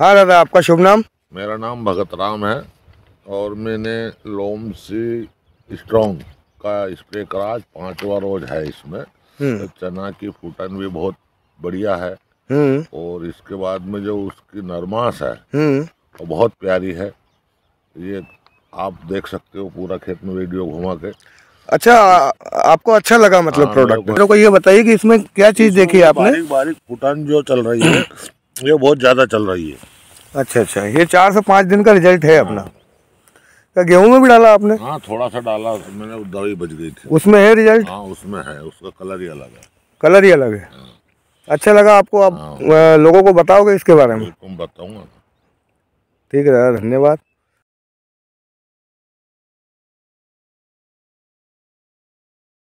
हाँ दादा आपका शुभ नाम मेरा नाम भगत राम है और मैंने लोम सी स्ट्रॉन्ग का स्प्रे करा पांचवा रोज है इसमें हम्म। तो चना की फूटन भी बहुत बढ़िया है हम्म। और इसके बाद में जो उसकी नरमास है हम्म। वो बहुत प्यारी है ये आप देख सकते हो पूरा खेत में वीडियो घुमा के अच्छा आ, आपको अच्छा लगा मतलब प्रोडक्ट हाँ, को ये बताइए कि इसमें क्या चीज देखी आपने बारीक बारीक जो चल रही है ये बहुत ज़्यादा चल रही है अच्छा अच्छा ये चार से पाँच दिन का रिजल्ट है अपना क्या गेहूं में भी डाला आपने हाँ थोड़ा सा डाला मैंने दवाई बच गई थी उसमें है रिजल्ट हाँ उसमें है उसका कलर ही अलग है कलर ही अलग है हाँ। अच्छा लगा आपको आप हाँ। लोगों को बताओगे इसके बारे में बताऊंगा ठीक है धन्यवाद